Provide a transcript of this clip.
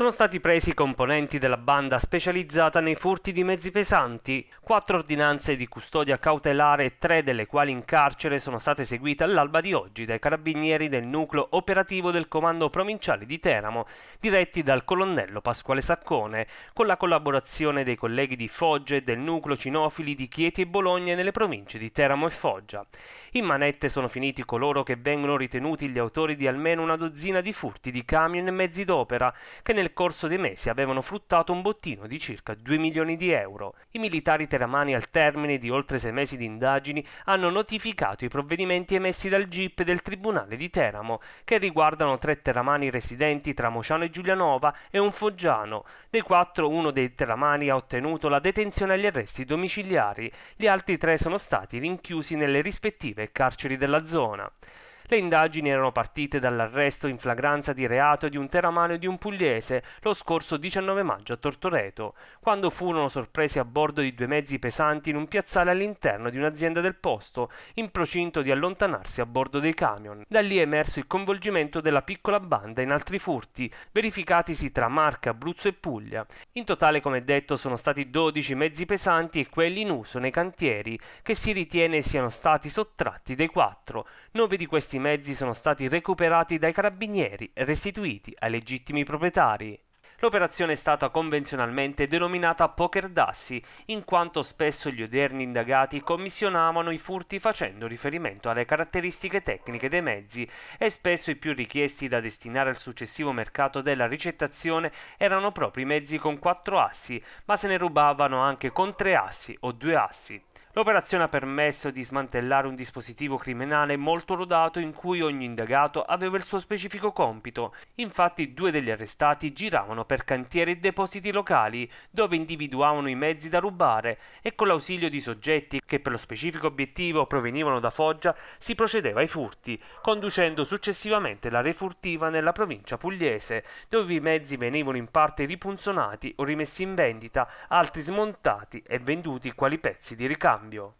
Sono stati presi i componenti della banda specializzata nei furti di mezzi pesanti, quattro ordinanze di custodia cautelare, tre delle quali in carcere sono state eseguite all'alba di oggi dai carabinieri del nucleo operativo del comando provinciale di Teramo, diretti dal colonnello Pasquale Saccone, con la collaborazione dei colleghi di Foggia e del nucleo cinofili di Chieti e Bologna nelle province di Teramo e Foggia. In manette sono finiti coloro che vengono ritenuti gli autori di almeno una dozzina di furti di camion e mezzi d'opera, che nel nel corso dei mesi avevano fruttato un bottino di circa 2 milioni di euro. I militari teramani al termine di oltre sei mesi di indagini hanno notificato i provvedimenti emessi dal GIP del Tribunale di Teramo, che riguardano tre teramani residenti tra Mociano e Giulianova e un foggiano. Dei quattro uno dei teramani ha ottenuto la detenzione agli arresti domiciliari, gli altri tre sono stati rinchiusi nelle rispettive carceri della zona. Le indagini erano partite dall'arresto in flagranza di reato di un teramano e di un pugliese lo scorso 19 maggio a Tortoreto, quando furono sorpresi a bordo di due mezzi pesanti in un piazzale all'interno di un'azienda del posto, in procinto di allontanarsi a bordo dei camion. Da lì è emerso il coinvolgimento della piccola banda in altri furti, verificatisi tra Marca, Abruzzo e Puglia. In totale, come detto, sono stati 12 mezzi pesanti e quelli in uso nei cantieri, che si ritiene siano stati sottratti dei quattro. Nove di questi mezzi sono stati recuperati dai carabinieri e restituiti ai legittimi proprietari. L'operazione è stata convenzionalmente denominata poker dassi, in quanto spesso gli odierni indagati commissionavano i furti facendo riferimento alle caratteristiche tecniche dei mezzi e spesso i più richiesti da destinare al successivo mercato della ricettazione erano proprio i mezzi con quattro assi, ma se ne rubavano anche con tre assi o due assi. L'operazione ha permesso di smantellare un dispositivo criminale molto rodato in cui ogni indagato aveva il suo specifico compito. Infatti due degli arrestati giravano per cantieri e depositi locali, dove individuavano i mezzi da rubare e con l'ausilio di soggetti che per lo specifico obiettivo provenivano da Foggia si procedeva ai furti, conducendo successivamente la refurtiva nella provincia pugliese, dove i mezzi venivano in parte ripunzonati o rimessi in vendita, altri smontati e venduti quali pezzi di ricambio.